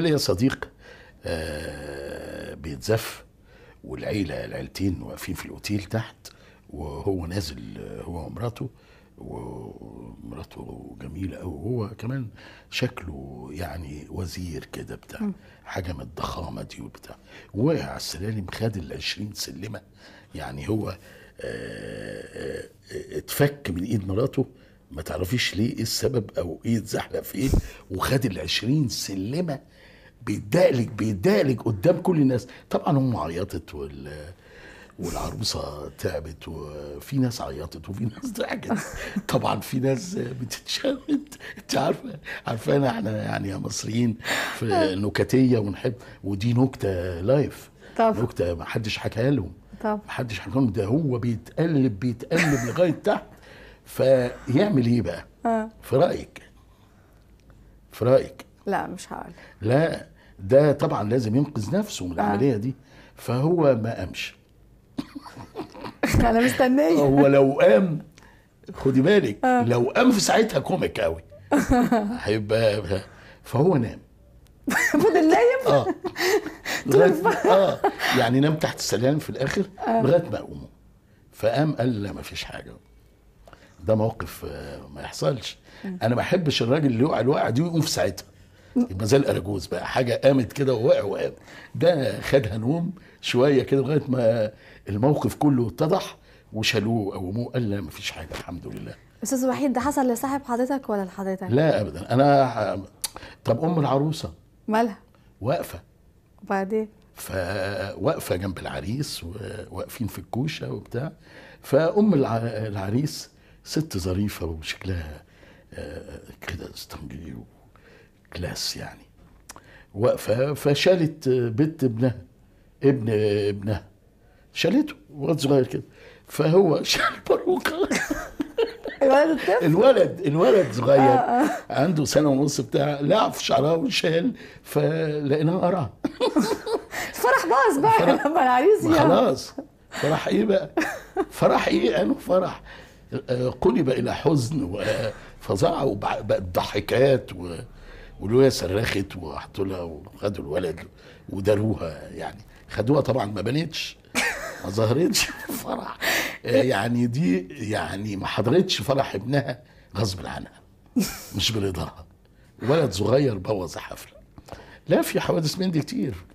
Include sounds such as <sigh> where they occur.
ليا صديق آه، بيتزف والعيلة العيلتين واقفين في الأوتيل تحت وهو نازل هو ومراته ومراته جميلة قوي وهو كمان شكله يعني وزير كده بتاع حاجة من الضخامة دي وبتاع وقع على السلالم خد ال 20 سلمة يعني هو آه، آه، اتفك من إيد مراته ما تعرفيش ليه ايه السبب او ايه اتزحلق في ايه وخد ال 20 سلمه بيدقلك بيدقلك قدام كل الناس طبعا هم عيطت وال والعروسه تعبت وفي ناس عيطت وفي ناس ضحكت <laughs> طبعا في ناس بتتشمت انت عارفه عارفانا احنا يعني مصريين في <laughs> نكتيه ونحب ودي نكته لايف طبعا نكته ما حدش حكاها لهم طبعا ما حدش حكاها لهم ده هو بيتقلب بيتقلب لغايه تحت فيعمل ايه بقى؟ آه. في رايك في رايك لا مش هعمل لا ده طبعا لازم ينقذ نفسه من آه. العمليه آه. دي فهو ما قامش <laughs> انا مستنيه هو لو قام خدي بالك آه. لو قام في ساعتها كوميك قوي <laughs> هيبقى فهو نام <laughs> فضل نايم اه لغايه اه يعني نام تحت السلام في الاخر آه. لغايه ما قوموا فقام قال لا ما فيش حاجه ده موقف آه، ما يحصلش انا ما احبش الراجل اللي يقع الوقعه دي ويقوم في ساعتها يبقى زي الاراجوز بقى حاجه قامت كده ووقع وقام ده خدها نوم شويه كده لغايه ما الموقف كله اتضح وشالوه وقوموه قال لا مفيش حاجه الحمد لله استاذ وحيد ده حصل لصاحب حضرتك ولا لحضرتك؟ لا ابدا انا طب ام العروسه مالها؟ واقفه وبعدين؟ فواقفه جنب العريس وواقفين في الكوشه وبتاع فام العريس ست ظريفة وشكلها آه، كده اسطنبولي وكلاس يعني واقفة فشالت آه، بنت ابنها ابن ابنها شالته واد صغير كده فهو <laughs> شال باروكة الولد الولد الولد صغير آه، عنده سنه ونص بتاع لعب في شعرها وشال فلقيناها قرعه فرح باظ بقى لما العريس خلاص فرح ايه بقى فرح ايه انه فرح قلب الى حزن وفظاعه وبقت ضحكات و... والولايه صرخت وحطوا لها وخدوا الولد وداروها يعني خدوها طبعا ما بانتش ما ظهرتش في <laughs> الفرح يعني دي يعني ما حضرتش فرح ابنها غصب عنها مش برضاها ولد صغير بوظ حفله لا في حوادث من دي كتير